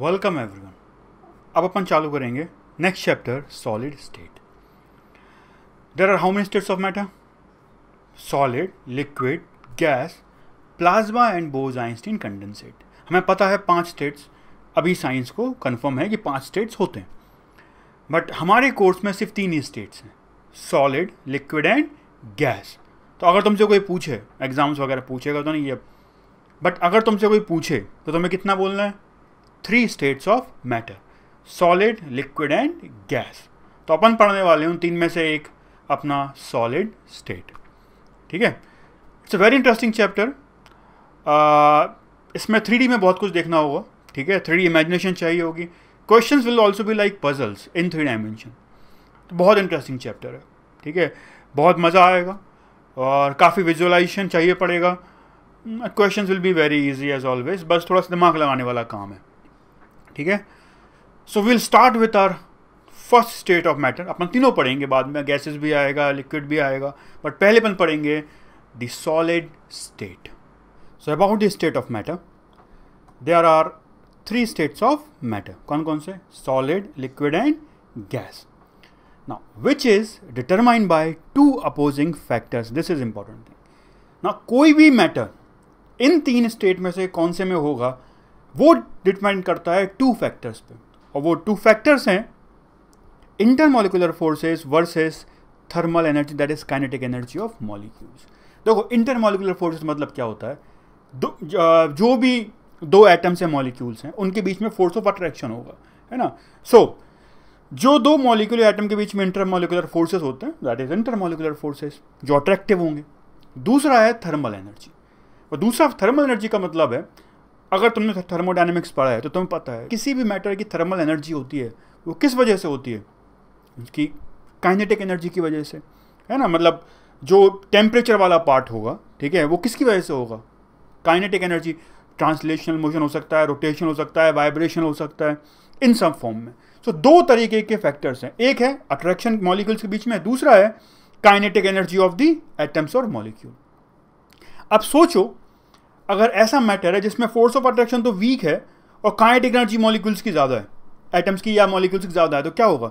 Welcome everyone अब अपन चालू करेंगे next chapter solid state there are how many states of matter solid liquid gas plasma and Bose Einstein condensate हमें पता है पांच स्टेट्स अभी साइंस को कंफर्म है कि पांच स्टेट्स होते हैं बट हमारे कोर्स में सिर्फ तीन ही स्टेट्स हैं सॉलिड लिक्विड एंड गैस तो अगर तुमसे कोई पूछे एग्जाम्स वगैरह पूछेगा तो नहीं ये बट अगर तुमसे कोई पूछे तो तुम्हें कितना बोलना है three states of matter solid liquid and gas तो अपन पढ़ने वाले उन तीन में से एक अपना सॉलिड स्टेट ठीक है it's a very interesting chapter इसमें थ्री में बहुत कुछ देखना होगा ठीक है थ्री इमेजिनेशन चाहिए होगी क्वेश्चन विल ऑल्सो भी like puzzles in three dimension तो बहुत इंटरेस्टिंग चैप्टर है ठीक है बहुत मज़ा आएगा और काफ़ी विजुअलाइजेशन चाहिए पड़ेगा question will be very easy as always बस थोड़ा सा दिमाग लगाने वाला काम है ठीक है so will start with our first state of matter अपन तीनों पढ़ेंगे बाद में गैसेस भी आएगा लिक्विड भी आएगा बट पहले अपन पढ़ेंगे the solid state so about the state of matter there are three states of matter कौन कौन से सॉलिड लिक्विड एंड गैस ना which is determined by two opposing factors this is important thing ना कोई भी मैटर इन तीन state में से कौन से में होगा वो डिटमाइन करता है टू फैक्टर्स पे और वो टू फैक्टर्स हैं intermolecular forces versus thermal energy that is kinetic energy of molecules देखो इंटरमोलिकुलर फोर्सेस मतलब क्या होता है दो जो भी दो एटम्स हैं मॉलिक्यूल्स हैं उनके बीच में फोर्स ऑफ अट्रैक्शन होगा है ना सो so, जो दो मॉलिक्यूल एटम के बीच में इंटरमोलिकुलर फोर्सेस होते हैं दैट इज इंटरमोलिकुलर फोर्सेस जो अट्रैक्टिव होंगे दूसरा है थर्मल एनर्जी और दूसरा थर्मल एनर्जी का मतलब है अगर तुमने थर्मोडाइनमिक्स पढ़ा है तो तुम्हें पता है किसी भी मैटर की थर्मल एनर्जी होती है वो किस वजह से होती है उसकी काइनेटिक एनर्जी की वजह से है ना मतलब जो टेम्परेचर वाला पार्ट होगा ठीक है वो किसकी वजह से होगा काइनेटिक एनर्जी ट्रांसलेशनल मोशन हो सकता है रोटेशन हो सकता है वाइब्रेशन हो सकता है इन सब फॉर्म में सो so, दो तरीके के फैक्टर्स हैं एक है अट्रैक्शन मॉलिक्यूल्स के बीच में दूसरा है kinetic energy of the atoms और मॉलिक्यूल अब सोचो अगर ऐसा मैटर है जिसमें फोर्स ऑफ अट्रैक्शन तो वीक है और काइनेटिक एनर्जी मॉलिक्यूल्स की ज़्यादा है एटम्स की या मॉलिक्यूल्स की ज़्यादा है तो क्या होगा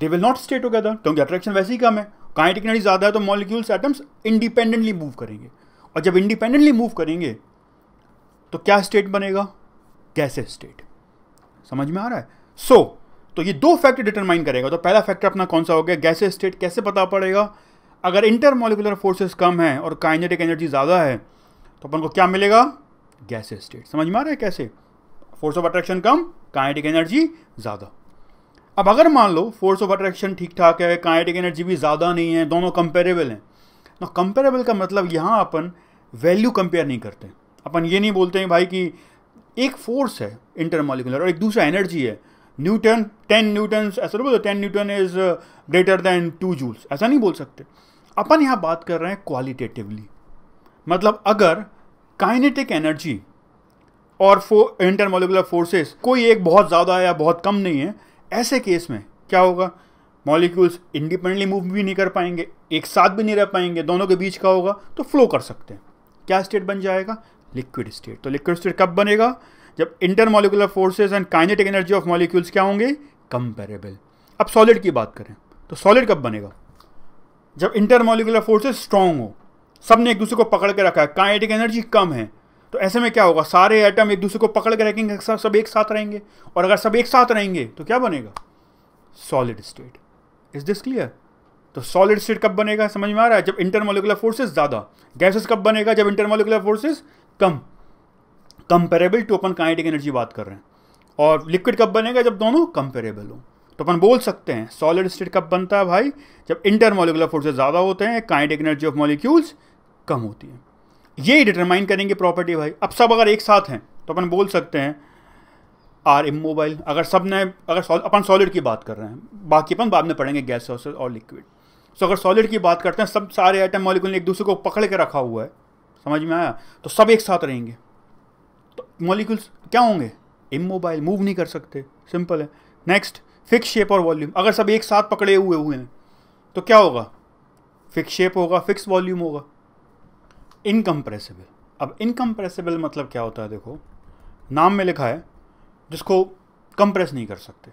they will not stay together क्योंकि अट्रैक्शन वैसे ही कम है काइनेटिक एनर्जी ज़्यादा है तो मॉलिक्यूल्स एटम्स इंडिपेंडेंटली मूव करेंगे और जब इंडिपेंडेंटली मूव करेंगे तो क्या स्टेट बनेगा गैसे स्टेट समझ में आ रहा है सो so, तो ये दो फैक्टर डिटरमाइन करेगा तो पहला फैक्टर अपना कौन सा हो गया गैसे स्टेट कैसे पता पड़ेगा अगर इंटरमोलिकुलर फोर्सेस कम है और काइनेटिक एनर्जी ज़्यादा है तो अपन को क्या मिलेगा गैस स्टेट समझ में आ रहा है कैसे फोर्स ऑफ अट्रैक्शन कम काइनेटिक एनर्जी ज़्यादा अब अगर मान लो फोर्स ऑफ अट्रैक्शन ठीक ठाक है काइनेटिक एनर्जी भी ज़्यादा नहीं है दोनों कंपेरेबल हैं ना तो कंपेरेबल का मतलब यहाँ अपन वैल्यू कंपेयर नहीं करते अपन ये नहीं बोलते हैं भाई कि एक फोर्स है इंटरमोलिकुलर और एक दूसरा एनर्जी है न्यूटन टेन न्यूटन ऐसा नहीं बोलते ten newton is greater than two joules ऐसा नहीं बोल सकते अपन यहाँ बात कर रहे हैं क्वालिटेटिवली मतलब अगर काइनेटिक एनर्जी और फो इंटरमोलिकुलर फोर्सेस कोई एक बहुत ज़्यादा या बहुत कम नहीं है ऐसे केस में क्या होगा मॉलिक्यूल्स इंडिपेंडेंटली मूव भी नहीं कर पाएंगे एक साथ भी नहीं रह पाएंगे दोनों के बीच का होगा तो फ्लो कर सकते हैं क्या स्टेट बन जाएगा लिक्विड स्टेट तो लिक्विड स्टेट कब बनेगा जब intermolecular forces and kinetic energy of molecules क्या होंगे कंपेरेबल अब सॉलिड की बात करें तो सॉलिड कब बनेगा जब इंटरमोलिकुलर फोर्सेज स्ट्रांग हो सब ने एक दूसरे को पकड़ के रखा है काइनेटिक एनर्जी कम है तो ऐसे में क्या होगा सारे एटम एक दूसरे को पकड़ के रखेंगे सब एक साथ रहेंगे और अगर सब एक साथ रहेंगे तो क्या बनेगा solid state is this clear तो सॉलिड स्टेट कब बनेगा समझ में आ रहा है जब इंटरमोलिकुलर फोर्सेज ज़्यादा गैसेस कब बनेगा जब इंटरमोलिकुलर फोर्सेज कम कंपेरेबल टू अपन काइनेटिक एनर्जी बात कर रहे हैं और लिक्विड कब बनेगा जब दोनों कंपेरेबल हो तो अपन बोल सकते हैं सॉलिड स्टेट कब बनता है भाई जब इंटरमोलिकुलर फोर्सेज ज़्यादा होते हैं काइनेटिक एनर्जी ऑफ मॉलिक्यूल्स कम होती है यही डिटरमाइन करेंगे प्रॉपर्टी भाई अब सब अगर एक साथ हैं तो अपन बोल सकते हैं आर इमोबाइल अगर सब ने अगर अपन सॉलिड की बात कर रहे हैं बाकी अपन बाद में पढ़ेंगे गैस सोर्सेज और लिक्विड सो अगर सॉलिड की बात करते हैं सब सारे आइटम मॉलिक्यूल ने एक दूसरे को पकड़ के रखा हुआ है समझ में आया तो सब एक साथ रहेंगे तो मॉलिक्यूल्स क्या होंगे इमोबाइल मूव नहीं कर सकते सिंपल है नेक्स्ट फिक्स शेप और वॉल्यूम अगर सब एक साथ पकड़े हुए हुए हैं तो क्या होगा फिक्स शेप होगा फिक्स वॉल्यूम होगा इनकम्प्रेसिबल अब इनकम्प्रेसिबल मतलब क्या होता है देखो नाम में लिखा है जिसको कंप्रेस नहीं कर सकते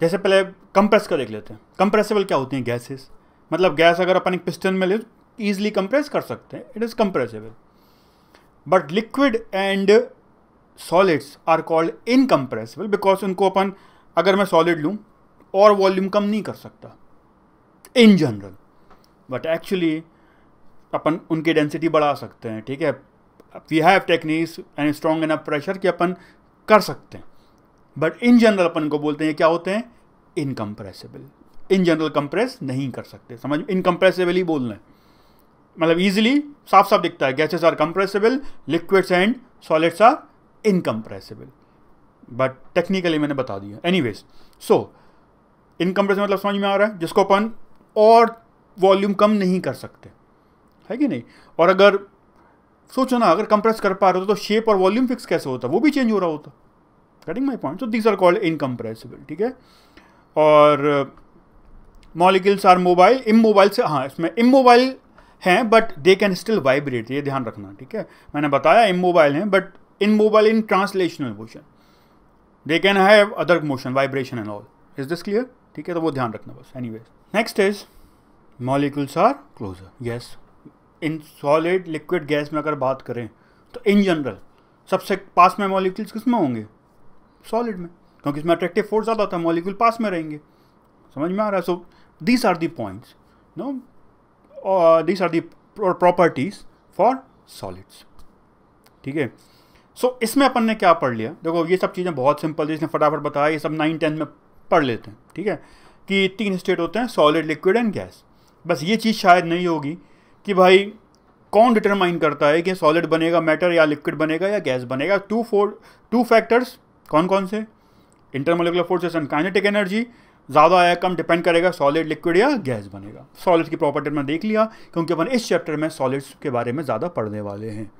जैसे पहले कंप्रेस का देख लेते हैं कंप्रेसिबल क्या होती हैं गैसेस मतलब गैस अगर अपन एक पिस्टन में ले ईजिली कंप्रेस कर सकते हैं it is compressible but liquid and solids are called incompressible because उनको अपन अगर मैं सॉलिड लूँ और वॉल्यूम कम नहीं कर सकता इन जनरल बट एक्चुअली अपन उनकी डेंसिटी बढ़ा सकते हैं ठीक है we have techniques and strong enough pressure कि अपन कर सकते हैं बट इन जनरल अपन को बोलते हैं क्या होते हैं इनकम्प्रेसिबल इन जनरल कंप्रेस नहीं कर सकते समझ इनकम्प्रेसिबल ही बोलना है मतलब ईजिली साफ साफ दिखता है gases are compressible liquids and solids are incompressible but technically मैंने बता दिया एनी वेज सो इनकम्प्रेसिबल मतलब समझ में आ रहा है जिसको अपन और वॉल्यूम कम नहीं कर सकते है कि नहीं और अगर सोचो ना अगर कंप्रेस कर पा रहे हो तो शेप और वॉल्यूम फिक्स कैसे होता वो भी चेंज हो रहा होता cutting my point so these are called incompressible ठीक है और molecules are mobile immobile से हाँ इसमें इम मोबाइल हैं but they can still vibrate ये ध्यान रखना ठीक है मैंने बताया इम मोबाइल हैं but immobile in translational motion they can have other motion vibration and all is this clear ठीक है तो वो ध्यान रखना बस any next is molecules are closer yes in solid liquid gas में अगर बात करें तो इन जनरल सबसे पास में मॉलिक्यूल्स किस में होंगे सॉलिड में क्योंकि इसमें अट्रैक्टिव फोर्स ज़्यादा था मॉलिक्यूल पास में रहेंगे समझ में आ रहा है so these are the points no these are the properties for solids ठीक है सो इसमें अपन ने क्या पढ़ लिया देखो ये सब चीज़ें बहुत सिंपल जिसने फटाफट बताया ये सब नाइन टेंथ में पढ़ लेते हैं ठीक है कि तीन स्टेट होते हैं सॉलिड लिक्विड एंड गैस बस ये चीज़ शायद नहीं होगी कि भाई कौन डिटरमाइन करता है कि सॉलिड बनेगा मैटर या लिक्विड बनेगा या गैस बनेगा टू फोर टू फैक्टर्स कौन कौन से intermolecular forces and kinetic energy ज़्यादा या कम डिपेंड करेगा सॉलिड लिक्विड या गैस बनेगा सॉलिड की प्रॉपर्टी में देख लिया क्योंकि अपन इस चैप्टर में सॉलिड्स के बारे में ज़्यादा पढ़ने वाले हैं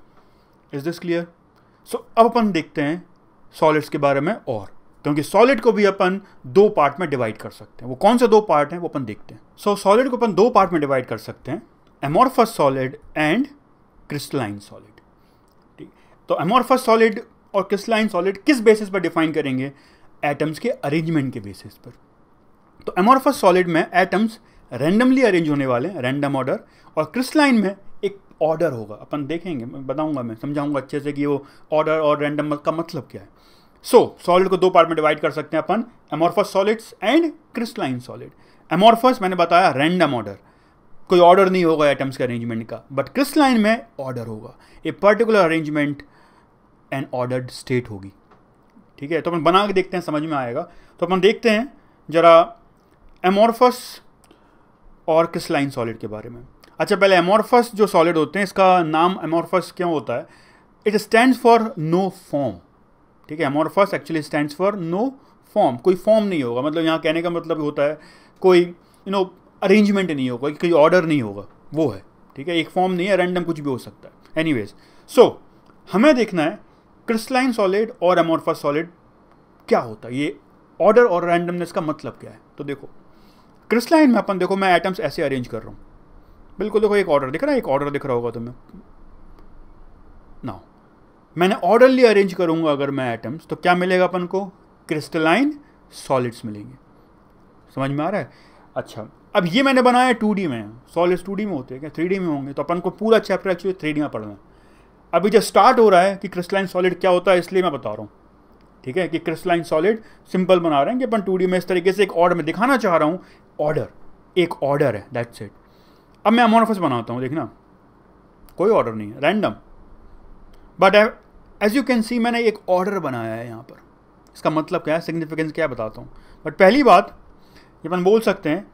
इज़ दिस क्लियर सो अब अपन देखते हैं सॉलिड्स के बारे में और क्योंकि सॉलिड को भी अपन दो पार्ट में डिवाइड कर सकते हैं वो कौन से दो पार्ट हैं वो अपन देखते हैं सो so, सॉलिड को अपन दो पार्ट में डिवाइड कर सकते हैं amorphous solid and crystalline solid ठीक तो एमोरफस सॉलिड और क्रिस्टलाइन सॉलिड किस बेसिस पर डिफाइन करेंगे एटम्स के अरेंजमेंट के बेसिस पर तो एमोरफस सॉलिड में एटम्स रैंडमली अरेंज होने वाले हैं रैंडम ऑर्डर और क्रिस्टलाइन में एक ऑर्डर होगा अपन देखेंगे बताऊंगा मैं समझाऊंगा अच्छे से कि वो ऑर्डर और रैंडम का मतलब क्या है सो so, सॉलिड को दो पार्ट में डिवाइड कर सकते हैं अपन amorphous solids and crystalline solid amorphous मैंने बताया रैंडम ऑर्डर कोई ऑर्डर नहीं होगा एटम्स के अरेंजमेंट का बट लाइन में ऑर्डर होगा a particular arrangement and ordered state होगी ठीक है तो अपन बना के देखते हैं समझ में आएगा तो अपन देखते हैं जरा एमोरफस और लाइन सॉलिड के बारे में अच्छा पहले एमोरफस जो सॉलिड होते हैं इसका नाम एमोरफस क्यों होता है it stand for no form ठीक है amorphous actually stand for no form कोई फॉर्म नहीं होगा मतलब यहाँ कहने का मतलब होता है कोई you you know know, arrangement नहीं होगा कि कोई ऑर्डर नहीं होगा वो है ठीक है एक फॉर्म नहीं है रैंडम कुछ भी हो सकता है एनी सो so, हमें देखना है क्रिस्टलाइन सॉलिड और एमोरफा सॉलिड क्या होता है ये ऑर्डर और रैंडमनेस का मतलब क्या है तो देखो क्रिस्टलाइन में अपन देखो मैं आइटम्स ऐसे अरेंज कर रहा हूँ बिल्कुल देखो एक ऑर्डर दिख रहा है एक ऑर्डर दिख रहा होगा तुम्हें ना मैंने ऑर्डरली अरेंज करूंगा अगर मैं आइटम्स तो क्या मिलेगा अपन को क्रिस्टलाइन सॉलिड्स मिलेंगे समझ में आ रहा है अच्छा अब ये मैंने बनाया टू डी में सॉलिड टू डी में होते हैं क्या थ्री डी में होंगे तो अपन को पूरा चैप्टर एक्चुअली थ्री डी में पढ़ना है अभी जब स्टार्ट हो रहा है कि क्रिस्टलाइन सॉलिड क्या होता है इसलिए मैं बता रहा हूँ ठीक है कि क्रिस्टलाइन सॉलिड सिंपल बना रहे हैं कि अपन टू डी में इस तरीके से एक ऑर्डर में दिखाना चाह रहा हूँ ऑर्डर एक ऑर्डर है दैट्स इट अब मैं अमोनोफस बनाता हूँ देखना कोई ऑर्डर नहीं है random but as you can see मैंने एक ऑर्डर बनाया है यहाँ पर इसका मतलब क्या है सिग्निफिकेंस क्या बताता हूँ बट पहली बात ये अपन बोल सकते हैं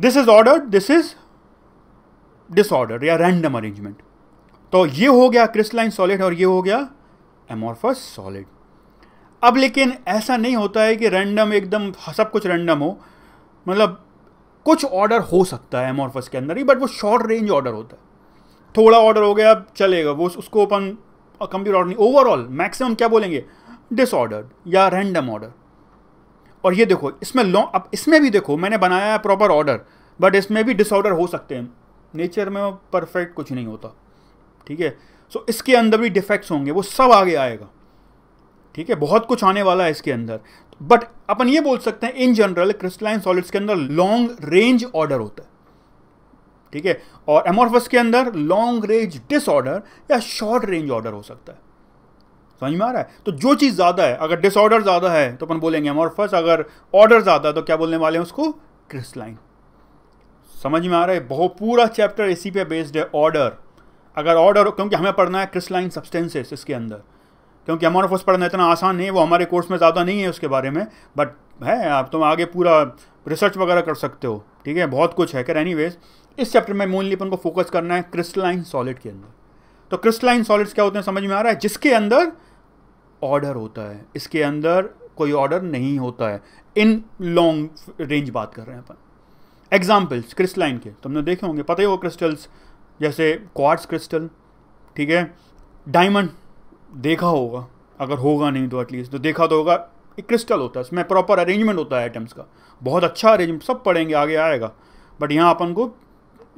this is ordered this is disorder या रैंडम अरेंजमेंट तो ये हो गया क्रिस्टलाइन सॉलिड और ये हो गया एमोरफस सॉलिड अब लेकिन ऐसा नहीं होता है कि रैंडम एकदम सब कुछ रैंडम हो मतलब कुछ ऑर्डर हो सकता है एमोरफस के अंदर ही बट वो शॉर्ट रेंज ऑर्डर होता है थोड़ा ऑर्डर हो गया अब चलेगा वो उसको अपन कंप्यूटर ऑर्डर नहीं ओवरऑल मैक्सिमम क्या बोलेंगे डिसऑर्डर्ड या रैंडम ऑर्डर और ये देखो इसमें लॉ अब इसमें भी देखो मैंने बनाया है प्रॉपर ऑर्डर बट इसमें भी डिसऑर्डर हो सकते हैं नेचर में परफेक्ट कुछ नहीं होता ठीक है सो इसके अंदर भी डिफेक्ट्स होंगे वो सब आगे आएगा ठीक है बहुत कुछ आने वाला है इसके अंदर बट अपन ये बोल सकते हैं इन जनरल क्रिस्टलाइन सॉलिड्स के अंदर लॉन्ग रेंज ऑर्डर होता है ठीक है और एमोरफस के अंदर लॉन्ग रेंज डिसऑर्डर या शॉर्ट रेंज ऑर्डर हो सकता है समझ में आ रहा है तो जो चीज़ ज़्यादा है अगर डिसऑर्डर ज़्यादा है तो अपन बोलेंगे अमॉर्फस अगर ऑर्डर ज़्यादा है तो क्या बोलने वाले हैं उसको क्रिस्टलाइन समझ में आ रहा है बहुत पूरा चैप्टर इसी पे बेस्ड है ऑर्डर अगर ऑर्डर क्योंकि हमें पढ़ना है क्रिस्टलाइन सब्सटेंसेस इसके अंदर क्योंकि अमॉर्फस पढ़ना इतना आसान नहीं है वो हमारे कोर्स में ज़्यादा नहीं है उसके बारे में बट है आप तुम तो आगे पूरा रिसर्च वगैरह कर सकते हो ठीक है बहुत कुछ है कर एनी इस चैप्टर में मोनली अपन को फोकस करना है क्रिस्टलाइन सॉलिड के अंदर तो क्रिस्टलाइन सॉलिड्स क्या होते हैं समझ में आ रहा है जिसके अंदर ऑर्डर होता है इसके अंदर कोई ऑर्डर नहीं होता है इन लॉन्ग रेंज बात कर रहे हैं अपन एग्जाम्पल्स क्रिस्टलाइन के तुमने देखे होंगे पता ही हो क्रिस्टल्स जैसे क्वार्ट्स क्रिस्टल ठीक है डायमंड देखा होगा अगर होगा नहीं तो एटलीस्ट तो देखा तो होगा एक क्रिस्टल होता है इसमें प्रॉपर अरेंजमेंट होता है आइटम्स का बहुत अच्छा अरेंजमेंट सब पढ़ेंगे आगे आएगा बट यहाँ अपन को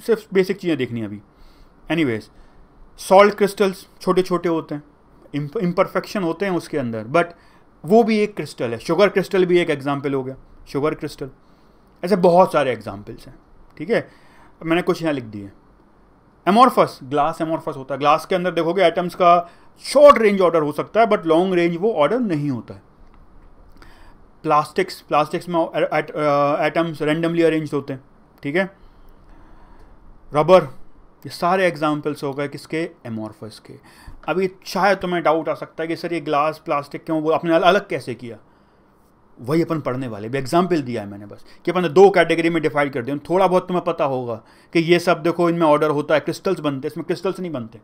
सिर्फ बेसिक चीज़ें देखनी अभी वेज सॉल्ट क्रिस्टल्स छोटे छोटे होते हैं इम्परफेक्शन होते हैं उसके अंदर बट वो भी एक क्रिस्टल है शुगर क्रिस्टल भी एक एग्जाम्पल हो गया शुगर क्रिस्टल ऐसे बहुत सारे एग्जाम्पल्स हैं ठीक है मैंने कुछ यहाँ लिख दिए एमोरफस ग्लास एमोरफस होता है ग्लास के अंदर देखोगे एटम्स का शॉर्ट रेंज ऑर्डर हो सकता है बट लॉन्ग रेंज वो ऑर्डर नहीं होता है प्लास्टिक्स प्लास्टिक्स में एटम्स रेंडमली अरेंज होते हैं ठीक है रबर ये सारे एग्जाम्पल्स हो गए किसके एमोरफस के अभी शायद तुम्हें डाउट आ सकता है कि सर ये ग्लास प्लास्टिक क्यों वो अपने अलग कैसे किया वही अपन पढ़ने वाले भी एग्जाम्पल दिया है मैंने बस कि अपन दो कैटेगरी में डिफाइड कर दिया थोड़ा बहुत तुम्हें पता होगा कि ये सब देखो इनमें ऑर्डर होता है क्रिस्टल्स बनते हैं इसमें क्रिस्टल्स नहीं बनते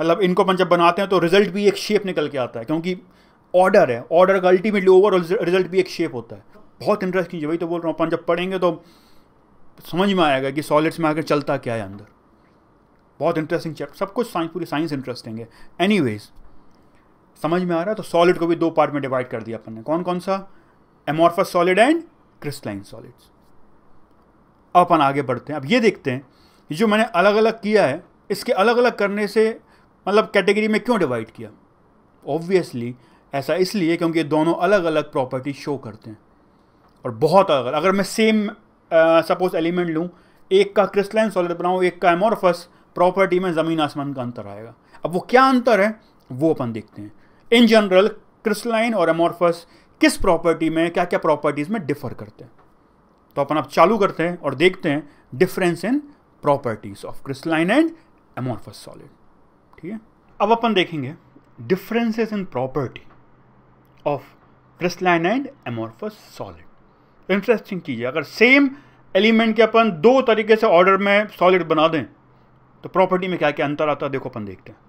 मतलब इनको अपन जब बनाते हैं तो रिजल्ट भी एक शेप निकल के आता है क्योंकि ऑर्डर है ऑर्डर का अल्टीमेटली ओवर रिजल्ट भी एक शेप होता है बहुत इंटरेस्टिंग है वही तो बोल रहा हूँ अपन जब पढ़ेंगे तो समझ में आएगा कि सॉलिड्स में आकर चलता क्या है अंदर बहुत इंटरेस्टिंग चैप्टर सब कुछ साइंस पूरी साइंस इंटरेस्टिंग है एनी समझ में आ रहा है तो सॉलिड को भी दो पार्ट में डिवाइड कर दिया अपन ने कौन कौन सा amorphous solid and crystalline solids अब अपन आगे बढ़ते हैं अब ये देखते हैं कि जो मैंने अलग अलग किया है इसके अलग अलग करने से मतलब कैटेगरी में क्यों डिवाइड किया ऑब्वियसली ऐसा इसलिए क्योंकि ये दोनों अलग अलग प्रॉपर्टी शो करते हैं और बहुत अलग अगर मैं सेम सपोज एलिमेंट लूँ एक का क्रिस्टलाइन सॉलिड बनाऊँ एक का एमोरफस प्रॉपर्टी में ज़मीन आसमान का अंतर आएगा अब वो क्या अंतर है वो अपन देखते हैं इन जनरल क्रिस्टलाइन और एमोर्फस किस प्रॉपर्टी में क्या क्या प्रॉपर्टीज़ में डिफर करते हैं तो अपन आप चालू करते हैं और देखते हैं difference in properties of crystalline and amorphous solid ठीक है अब अपन देखेंगे differences in property of crystalline and amorphous solid interesting चीज़ है अगर सेम एलिमेंट के अपन दो तरीके से ऑर्डर में सॉलिड बना दें तो प्रॉपर्टी में क्या क्या अंतर आता है देखो अपन देखते हैं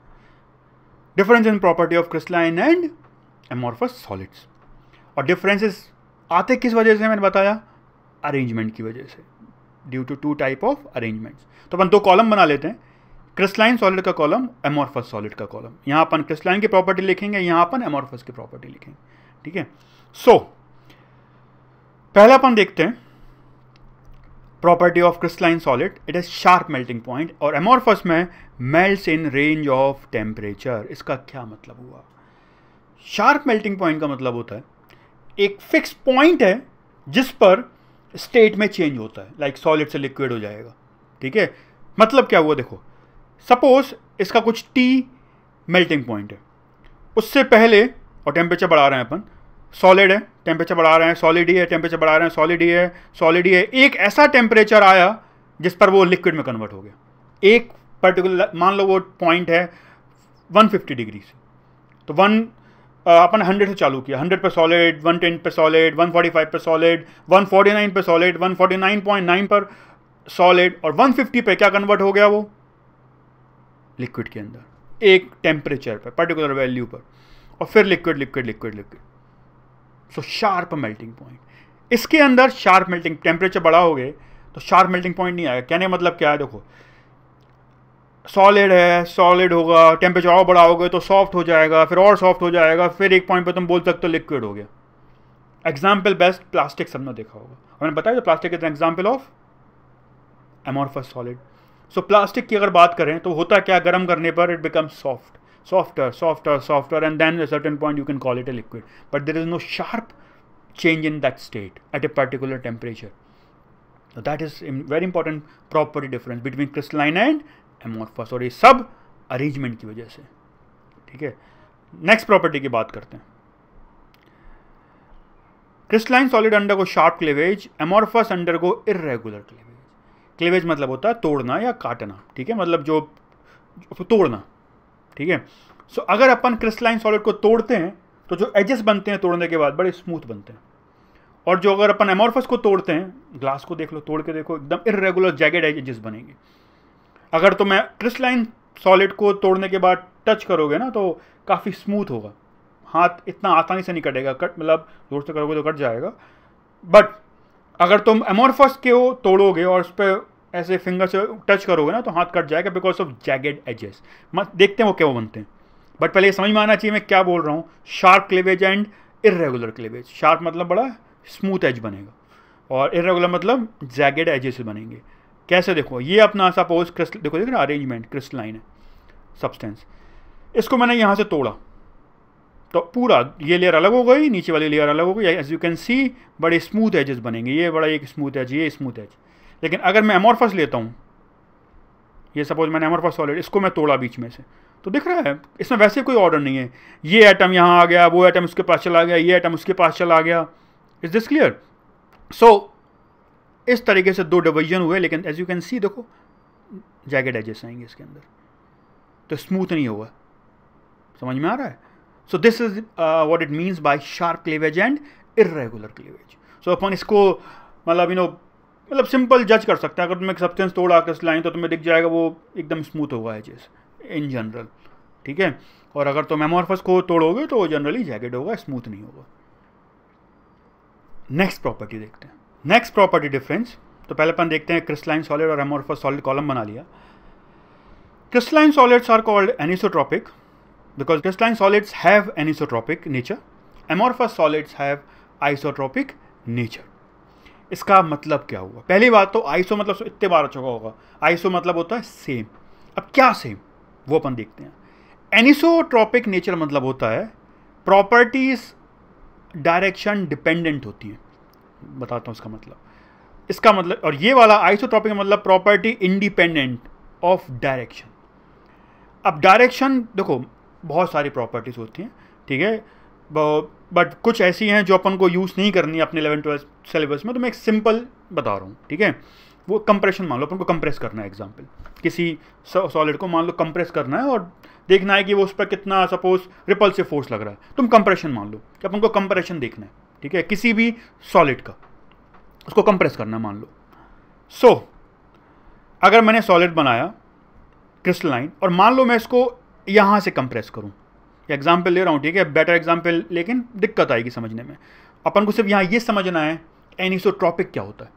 difference in property of crystalline and amorphous solids और डिफरेंसेस आते किस वजह से मैंने बताया अरेंजमेंट की वजह से due to two type of arrangements तो अपन दो कॉलम बना लेते हैं क्रिस्टलाइन सॉलिड का कॉलम एमोरफस सॉलिड का कॉलम यहां अपन क्रिस्टलाइन की प्रॉपर्टी लिखेंगे यहां अपन एमोरफस की प्रॉपर्टी लिखेंगे ठीक है सो so, पहला अपन देखते हैं property of crystalline solid it is sharp melting point और amorphous में melts in range of temperature इसका क्या मतलब हुआ sharp melting point का मतलब होता है एक fixed point है जिस पर state में change होता है like solid से liquid हो जाएगा ठीक है मतलब क्या हुआ देखो सपोज इसका कुछ टी मेल्टिंग पॉइंट है उससे पहले और टेम्परेचर बढ़ा रहे हैं अपन सॉलिड है टेम्परेचर बढ़ा रहे हैं सॉलिड ही है टेम्परेचर बढ़ा रहे हैं सॉलिड ही है सॉलिड ही है एक ऐसा टेम्परेचर आया जिस पर वो लिक्विड में कन्वर्ट हो गया एक पर्टिकुलर मान लो वो पॉइंट है 150 डिग्री से तो वन अपन हंड्रेड से चालू किया हंड्रेड पर सॉलिड वन टेन पर सॉलिड वन फोर्टी फाइव पर सॉलिड वन फोर्टी नाइन पर solid one forty nine point nine पर सॉलिड और वन फिफ्टी पर क्या कन्वर्ट हो गया वो लिक्विड के अंदर एक टेम्परेचर पर पर्टिकुलर वैल्यू पर और फिर liquid liquid liquid liquid so sharp melting point इसके अंदर शार्प मेल्टिंग टेम्परेचर बढ़ा हो गए तो शार्प मेल्टिंग पॉइंट नहीं आएगा कहने मतलब क्या है देखो सॉलिड है सॉलिड होगा टेम्परेचर और बड़ा होगा तो सॉफ्ट हो जाएगा फिर और सॉफ्ट हो जाएगा फिर एक पॉइंट पर तुम बोल सकते हो लिक्विड हो गया एग्जाम्पल बेस्ट प्लास्टिक सबने देखा होगा मैंने बताया plastic is example of amorphous solid so plastic की अगर बात करें तो होता क्या गर्म करने पर it become soft softer, softer, softer, and then at a certain point you can call it a liquid. But there is no sharp change in that state at a particular temperature. So that is a very important property difference between crystalline and amorphous or a sub arrangement की वजह से ठीक है next property की बात करते हैं crystalline solid undergo sharp cleavage amorphous undergo irregular cleavage cleavage मतलब होता है तोड़ना या काटना ठीक है मतलब जो तोड़ना ठीक है सो अगर अपन क्रिस्टलाइन सॉलिड को तोड़ते हैं तो जो एजेस बनते हैं तोड़ने के बाद बड़े स्मूथ बनते हैं और जो अगर अपन एमोर्फस को तोड़ते हैं ग्लास को देख लो तोड़ के देखो एकदम इरेगुलर जैगेड एजेस बनेंगे अगर तो मैं क्रिस्टलाइन सॉलिड को तोड़ने के बाद टच करोगे ना तो काफ़ी स्मूथ होगा हाथ इतना आसानी से नहीं कटेगा कट मतलब जोर से करोगे तो कट जाएगा बट अगर तुम एमोरफस के हो तोड़ोगे और उस पर ऐसे फिंगर से टच करोगे ना तो हाथ कट जाएगा बिकॉज ऑफ जैगेड एजेस मत देखते हैं वो क्या वो बनते हैं बट पहले ये समझ में आना चाहिए मैं क्या बोल रहा हूँ sharp cleavage and irregular cleavage sharp मतलब बड़ा स्मूथ एज बनेगा और इरेगुलर मतलब जैगेड एजेस बनेंगे कैसे देखो ये अपना सपोज क्रिस्टल देखो देखो ना अरेंजमेंट क्रिस्टलाइन है सब्सटेंस इसको मैंने यहाँ से तोड़ा तो पूरा ये लेयर अलग हो गई नीचे वाली लेयर अलग हो गई एज यू कैन सी बड़े स्मूथ एजेस बनेंगे ये बड़ा एक स्मूथ एज ये स्मूथ एज लेकिन अगर मैं एमोरफस लेता हूँ ये सपोज मैंने एमोरफस सॉलिड इसको मैं तोड़ा बीच में से तो दिख रहा है इसमें वैसे कोई ऑर्डर नहीं है ये आइटम यहाँ आ गया वो आइटम उसके पास चला गया ये आइटम उसके पास चला गया इज दिस क्लियर सो इस तरीके से दो डिवीजन हुए लेकिन एज यू कैन सी देखो जैकेट एजेस आएंगे इसके अंदर तो स्मूथ नहीं होगा समझ में आ रहा है so this is what it means by sharp cleavage and irregular cleavage so अपन इसको मतलब यू नो मतलब सिंपल जज कर सकते हैं अगर तुम एक सब्सटेंस तोड़ा आकर लाइन तो तुम्हें दिख जाएगा वो एकदम स्मूथ होगा एजेस इन जनरल ठीक है और अगर तुम तो को तोड़ोगे तो वो जनरली जैकेट होगा स्मूथ नहीं होगा नेक्स्ट प्रॉपर्टी देखते हैं नेक्स्ट प्रॉपर्टी डिफरेंस तो पहले अपन देखते हैं क्रिस्टलाइन सॉलिड और एमोरफस सॉलिड कॉलम बना लिया crystalline solids are called anisotropic because crystalline solids have anisotropic nature amorphous solids have isotropic nature इसका मतलब क्या हुआ पहली बात तो आइसो मतलब इतने बार हो चुका होगा आइसो मतलब होता है सेम अब क्या सेम वो अपन देखते हैं एनिसोट्रॉपिक नेचर मतलब होता है प्रॉपर्टीज डायरेक्शन डिपेंडेंट होती हैं बताता हूँ इसका मतलब इसका मतलब और ये वाला आइसोट्रॉपिक मतलब प्रॉपर्टी इंडिपेंडेंट ऑफ डायरेक्शन अब डायरेक्शन देखो बहुत सारी प्रॉपर्टीज़ होती हैं ठीक है बट कुछ ऐसी हैं जो अपन को यूज़ नहीं करनी अपने इलेवन ट्वेल्थ सिलेबस में तो मैं एक सिंपल बता रहा हूँ ठीक है वो कंप्रेशन मान लो अपन को कंप्रेस करना है एग्जाम्पल किसी सॉलिड को मान लो कंप्रेस करना है और देखना है कि वो उस पर कितना सपोज रिपल्सिव फोर्स लग रहा है तुम कंप्रेशन मान लो कि अपन को कंप्रेशन देखना है ठीक है किसी भी सॉलिड का उसको कंप्रेस करना है मान लो सो so, अगर मैंने सॉलिड बनाया क्रिस्टलाइन और मान लो मैं इसको यहाँ से कंप्रेस करूँ एग्जाम्पल ले रहा हूँ ठीक है बेटर एग्जाम्पल लेकिन दिक्कत आएगी समझने में अपन को सिर्फ यहाँ ये समझना है एनिसोट्रॉपिक क्या होता है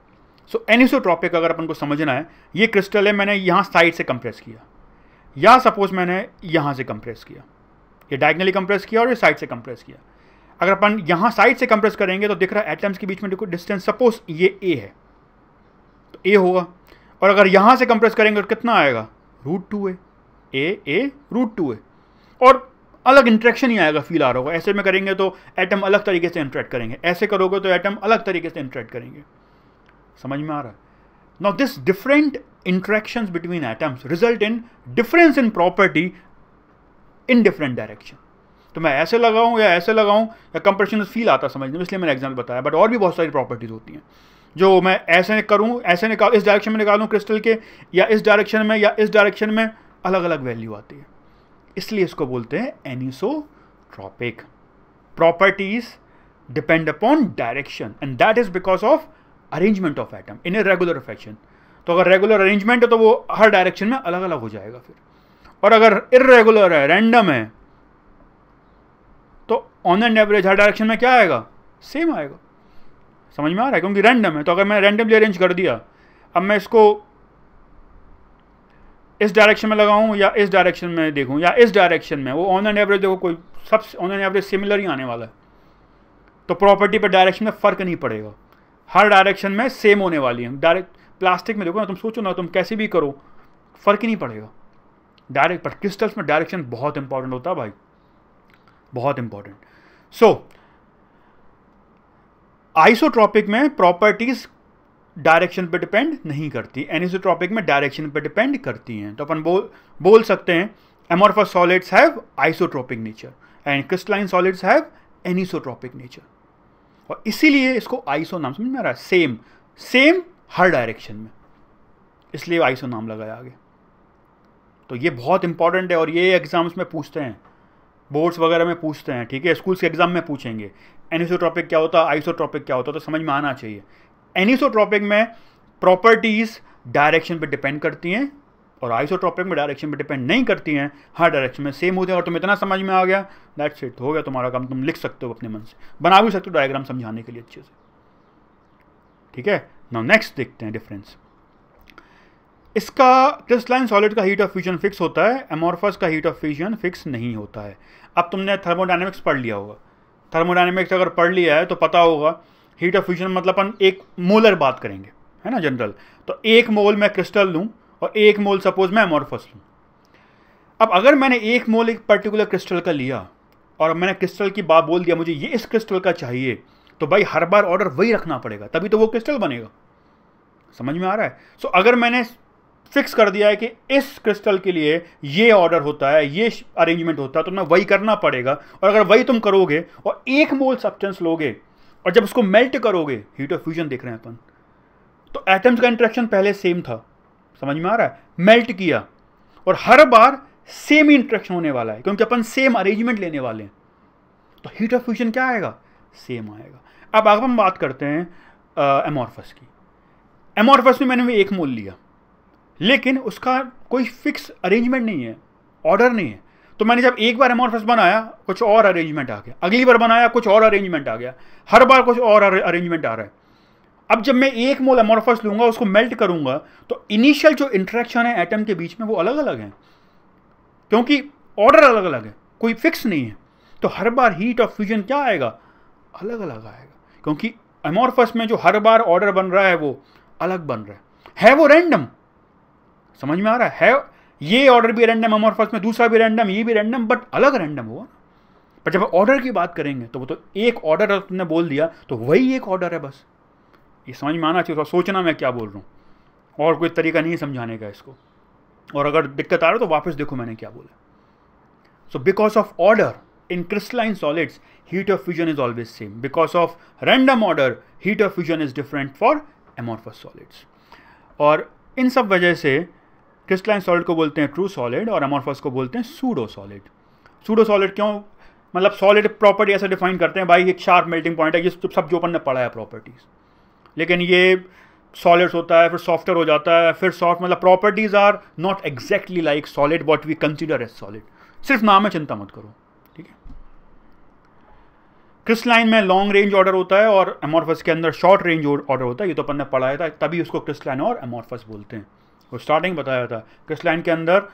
सो so, एनिसोट्रॉपिक अगर अपन को समझना है ये क्रिस्टल है मैंने यहाँ साइड से कंप्रेस किया या सपोज मैंने यहाँ से कंप्रेस किया ये डायगनली कंप्रेस किया और ये साइड से कंप्रेस किया अगर अपन यहाँ साइड से कंप्रेस करेंगे तो दिख रहा है एटम्स के बीच में देखो डिस्टेंस सपोज ये ए है तो ए होगा और अगर यहाँ से कंप्रेस करेंगे तो कितना आएगा root two a a root two a और अलग इंट्रैक्शन ही आएगा फील आ रहा होगा ऐसे में करेंगे तो एटम अलग तरीके से इंट्रैक्ट करेंगे ऐसे करोगे तो एटम अलग तरीके से इंट्रैक्ट करेंगे समझ में आ रहा है not this different interaction between atoms result in difference in property in different direction तो मैं ऐसे लगाऊं या ऐसे लगाऊं या कंप्रेशन फील आता समझ में इसलिए मैंने एग्जाम्पल बताया बट और भी बहुत सारी प्रॉपर्टीज होती हैं जो मैं ऐसे करूं ऐसे निकाल इस डायरेक्शन में निकालूं क्रिस्टल के या इस डायरेक्शन में या इस डायरेक्शन में अलग अलग वैल्यू आती है इसलिए इसको बोलते हैं anisotropic properties depend upon direction and that is because of arrangement of atom in a regular fashion तो अगर रेगुलर अरेंजमेंट है तो वो हर डायरेक्शन में अलग अलग हो जाएगा फिर और अगर इरेगुलर है रैंडम है तो ऑन एंड एवरेज हर डायरेक्शन में क्या आएगा सेम आएगा समझ में आ रहा है क्योंकि रैंडम है तो अगर मैं रैंडमली अरेंज कर दिया अब मैं इसको इस डायरेक्शन में लगाऊं या इस डायरेक्शन में देखूं या इस डायरेक्शन में वो ऑन एंड एवरेज देखो कोई सब ऑन एंड एवरेज सिमिलर ही आने वाला है तो प्रॉपर्टी पर डायरेक्शन में फ़र्क नहीं पड़ेगा हर डायरेक्शन में सेम होने वाली है डायरेक्ट प्लास्टिक में देखो ना तुम सोचो ना तुम कैसे भी करो फ़र्क ही नहीं पड़ेगा डायरेक्ट पर क्रिस्टल्स में डायरेक्शन बहुत इंपॉर्टेंट होता है भाई बहुत इंपॉर्टेंट सो आइसोट्रॉपिक में प्रॉपर्टीज़ डायरेक्शन पे डिपेंड नहीं करती एनिसोट्रॉपिक में डायरेक्शन पे डिपेंड करती हैं तो अपन बोल बोल सकते हैं amorphous solids have isotropic nature and crystalline solids have anisotropic nature और इसीलिए इसको आइसो नाम समझ में आ रहा है सेम सेम हर डायरेक्शन में इसलिए आइसो नाम लगाया आगे तो ये बहुत इंपॉर्टेंट है और ये एग्जाम्स में पूछते हैं बोर्ड्स वगैरह में पूछते हैं ठीक है स्कूल्स के एग्जाम में पूछेंगे एनिसोट्रॉपिक क्या होता है आइसोट्रॉपिक क्या होता है तो समझ में आना चाहिए एनिसोट्रॉपिक में प्रॉपर्टीज डायरेक्शन पे डिपेंड करती हैं और आइसोट्रॉपिक में डायरेक्शन पे डिपेंड नहीं करती हैं हर डायरेक्शन में सेम होते हैं और तुम इतना समझ में आ गया दैट्स इट हो गया तुम्हारा काम तुम लिख सकते हो अपने मन से बना भी सकते हो डायग्राम समझाने के लिए अच्छे से ठीक है नाउ नेक्स्ट देखते हैं डिफरेंस इसका क्रिस्टलाइन सॉलिड का हीट ऑफ फ्यूजन फिक्स होता है एमोरफस का हीट ऑफ फ्यूजन फिक्स नहीं होता है अब तुमने थर्मोडाइनमिक्स पढ़ लिया होगा थर्मोडाइनमिक्स अगर पढ़ लिया है तो पता होगा हीट ऑफ फ्यूजन मतलब अपन एक मोलर बात करेंगे है ना जनरल तो एक मोल मैं क्रिस्टल लूँ और एक मोल सपोज मैं एमोरफस लूँ अब अगर मैंने एक मोल एक पर्टिकुलर क्रिस्टल का लिया और मैंने क्रिस्टल की बात बोल दिया मुझे ये इस क्रिस्टल का चाहिए तो भाई हर बार ऑर्डर वही रखना पड़ेगा तभी तो वो क्रिस्टल बनेगा समझ में आ रहा है सो so, अगर मैंने फिक्स कर दिया है कि इस क्रिस्टल के लिए ये ऑर्डर होता है ये अरेंजमेंट होता है तो मैं वही करना पड़ेगा और अगर वही तुम करोगे और एक मोल सब्सटेंस लोगे और जब उसको मेल्ट करोगे हीट ऑफ फ्यूजन देख रहे हैं अपन तो एटम्स का इंट्रैक्शन पहले सेम था समझ में आ रहा है मेल्ट किया और हर बार सेम ही इंट्रैक्शन होने वाला है क्योंकि अपन सेम अरेंजमेंट लेने वाले हैं तो हीट ऑफ फ्यूजन क्या आएगा सेम आएगा अब अगर हम बात करते हैं एमोरफस की एमोरफस में मैंने एक मोल लिया लेकिन उसका कोई फिक्स अरेंजमेंट नहीं है ऑर्डर नहीं है तो मैंने जब एक बार एमोरफस बनाया कुछ और अरेंजमेंट आ गया अगली बार बनाया कुछ और अरेंजमेंट आ गया हर बार कुछ और अरेंजमेंट आ रहा है अब जब मैं एक मोल एमोरफस लूंगा उसको मेल्ट करूंगा तो इनिशियल जो इंट्रैक्शन है एटम के बीच में वो अलग अलग है क्योंकि ऑर्डर अलग अलग है कोई फिक्स नहीं है तो हर बार हीट ऑफ फ्यूजन क्या आएगा अलग अलग आएगा क्योंकि एमोरफस में जो हर बार ऑर्डर बन रहा है वो अलग बन रहा है है वो रैंडम समझ में आ रहा है, है ये ऑर्डर भी रैंडम अमोरफस में दूसरा भी रैंडम ये भी रैंडम बट अलग रैंडम हुआ पर जब ऑर्डर की बात करेंगे तो वो तो एक ऑर्डर अगर तुमने बोल दिया तो वही एक ऑर्डर है बस ये समझ में आना चाहिए थोड़ा सोचना मैं क्या बोल रहा हूँ और कोई तरीका नहीं समझाने का इसको और अगर दिक्कत आ रहा तो वापस देखो मैंने क्या बोला so because of order in crystalline solids heat of fusion is always same because of random order heat of fusion is different for amorphous solids और इन सब वजह से क्रिस्टलाइन सॉलिड को बोलते हैं ट्रू सॉलिड और अमोरफस को बोलते हैं सूडो सॉलिड सूडो सॉलिड क्यों मतलब सॉलिड प्रॉपर्टी ऐसा डिफाइन करते हैं भाई एक शार्प मेल्टिंग पॉइंट है ये सब जो अपन ने पढ़ा है प्रॉपर्टीज़ लेकिन ये सॉलिड्स होता है फिर सॉफ्टवेयर हो जाता है फिर सॉफ्ट मतलब properties are not exactly like solid what we consider as solid सिर्फ नाम है चिंता मत करो ठीक है क्रिस्टलाइन में लॉन्ग रेंज ऑर्डर होता है और एमोरफस के अंदर शॉर्ट रेंज ऑर्डर होता है ये तो अपन ने पढ़ाया था तभी उसको क्रिस्टलाइन और एमोरफस बोलते हैं स्टार्टिंग बताया था किस लाइन के अंदर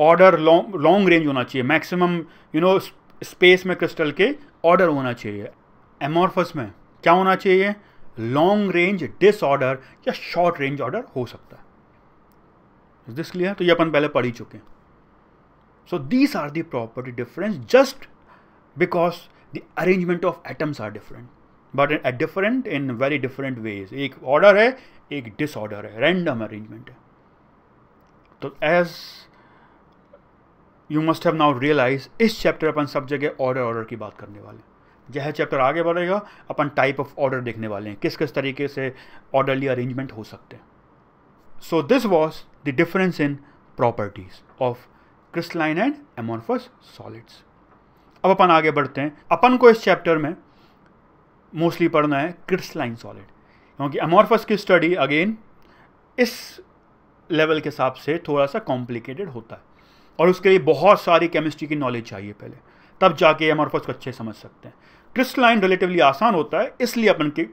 ऑर्डर लॉन्ग लॉन्ग रेंज होना चाहिए मैक्सिमम यू नो स्पेस में क्रिस्टल के ऑर्डर होना चाहिए एमोरफस में क्या होना चाहिए लॉन्ग रेंज डिसऑर्डर या शॉर्ट रेंज ऑर्डर हो सकता है दिस क्लियर तो ये अपन पहले पढ़ ही चुके हैं so these are the property difference just because the arrangement of atoms are different but different in very different ways एक ऑर्डर है एक डिसऑर्डर है रैंडम अरेंजमेंट है तो as you must have now realise इस चैप्टर अपन सब जगह ऑर्डर ऑर्डर की बात करने वाले हैं यह चैप्टर आगे बढ़ेगा अपन टाइप ऑफ ऑर्डर देखने वाले हैं किस किस तरीके से ऑर्डरली अरेंजमेंट हो सकते हैं so this was the difference in properties of crystalline and amorphous solids अब अपन आगे बढ़ते हैं अपन को इस चैप्टर में मोस्टली पढ़ना है क्रिस्टलाइन सॉलिड क्योंकि एमोरफस की स्टडी अगेन इस लेवल के हिसाब से थोड़ा सा कॉम्प्लिकेटेड होता है और उसके लिए बहुत सारी केमिस्ट्री की नॉलेज चाहिए पहले तब जाके हम और को अच्छे समझ सकते हैं क्रिस्टलाइन रिलेटिवली आसान होता है इसलिए अपन के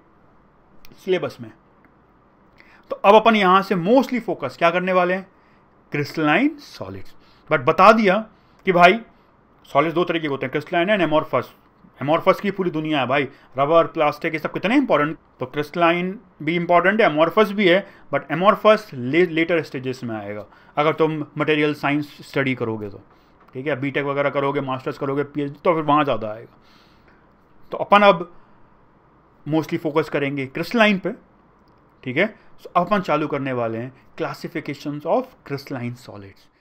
सिलेबस में तो अब अपन यहाँ से मोस्टली फोकस क्या करने वाले हैं क्रिस्टलाइन सॉलिड्स बट बता दिया कि भाई सॉलिड्स दो तरीके के होते हैं क्रिस्टलाइन एंड एमोरफस एमोरफस की पूरी दुनिया है भाई रबर प्लास्टिक ये सब कितने इंपॉर्टेंट तो क्रिस्टलाइन भी इंपॉर्टेंट है एमोरफस भी है बट एमोरफस ले, लेटर स्टेजेस में आएगा अगर तुम मटेरियल साइंस स्टडी करोगे तो ठीक है बीटेक वगैरह करोगे मास्टर्स करोगे पी तो फिर वहाँ ज़्यादा आएगा तो अपन अब मोस्टली फोकस करेंगे क्रिस्टलाइन पे ठीक है सो अब अपन चालू करने वाले हैं क्लासिफिकेशंस ऑफ क्रिस्टलाइन सॉलिड्स